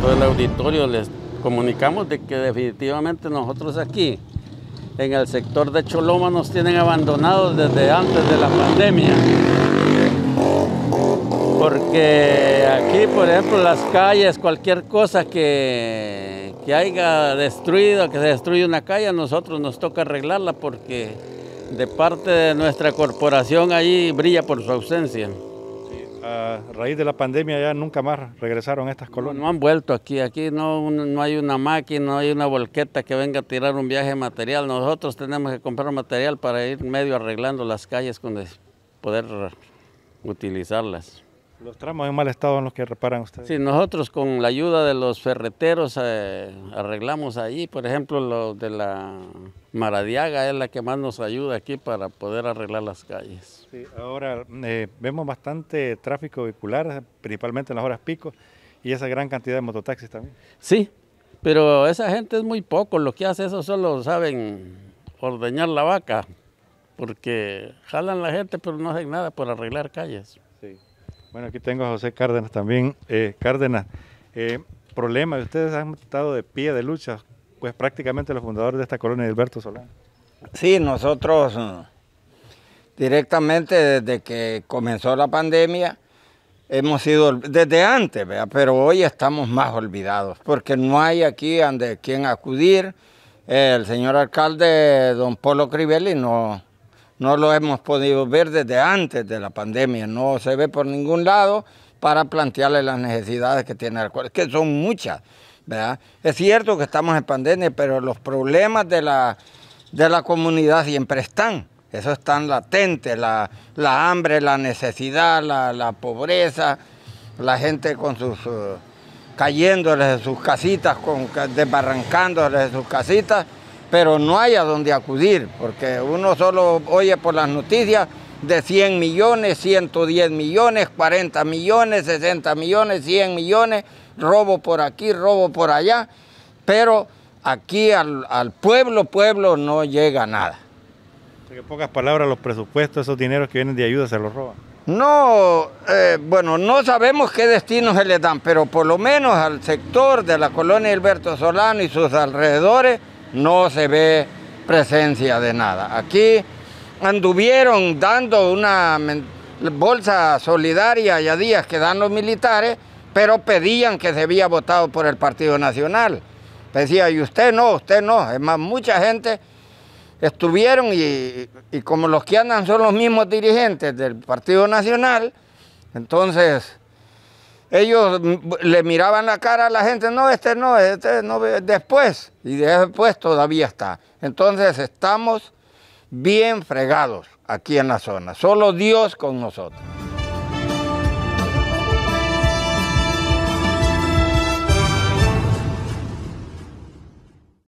todo el auditorio les comunicamos de que definitivamente nosotros aquí, en el sector de Choloma, nos tienen abandonados desde antes de la pandemia. Porque aquí, por ejemplo, las calles, cualquier cosa que, que haya destruido, que se destruye una calle, a nosotros nos toca arreglarla porque de parte de nuestra corporación ahí brilla por su ausencia a raíz de la pandemia ya nunca más regresaron estas colonias. No, han vuelto aquí, aquí no, hay una máquina, no hay una volqueta que venga a tirar un viaje material. Nosotros tenemos que comprar material para ir medio arreglando las calles con poder utilizarlas. Los tramos en mal estado en los que reparan ustedes. Sí, nosotros con la ayuda de los ferreteros eh, arreglamos ahí, por ejemplo, los de la Maradiaga es la que más nos ayuda aquí para poder arreglar las calles. Sí, ahora eh, vemos bastante tráfico vehicular, principalmente en las horas pico, y esa gran cantidad de mototaxis también. Sí, pero esa gente es muy poco, lo que hace eso solo saben ordeñar la vaca, porque jalan la gente pero no hacen nada por arreglar calles. Bueno, aquí tengo a José Cárdenas también. Eh, Cárdenas, eh, problema, ustedes han estado de pie de lucha, pues prácticamente los fundadores de esta colonia, Alberto Solano. Sí, nosotros mm, directamente desde que comenzó la pandemia, hemos sido, desde antes, ¿verdad? pero hoy estamos más olvidados, porque no hay aquí a quien acudir. El señor alcalde, don Polo Crivelli, no, no lo hemos podido ver desde antes de la pandemia, no se ve por ningún lado para plantearle las necesidades que tiene el cuerpo, que son muchas. ¿verdad? Es cierto que estamos en pandemia, pero los problemas de la, de la comunidad siempre están. Eso es tan latente, la, hambre, la necesidad, la, pobreza, la gente con sus eh, cayéndoles de sus casitas, con, desbarrancándoles sus casitas pero no hay a dónde acudir, porque uno solo oye por las noticias de 100 millones, 110 millones, 40 millones, 60 millones, 100 millones, robo por aquí, robo por allá, pero aquí al, pueblo, pueblo no llega nada. En pocas palabras, los presupuestos, esos dineros que vienen de ayuda, se los roban. No, eh, bueno, no sabemos qué destinos se les dan, pero por lo menos al sector de la colonia Alberto Solano y sus alrededores, no se ve presencia de nada. Aquí anduvieron dando una bolsa solidaria y a días que dan los militares, pero pedían que se había votado por el Partido Nacional. Decía, y usted no, usted no. Es más, mucha gente estuvieron y, y como los que andan son los mismos dirigentes del Partido Nacional, entonces ellos le miraban la cara a la gente, no, este no, este no, después, y después todavía está. Entonces estamos bien fregados aquí en la zona, solo Dios con nosotros.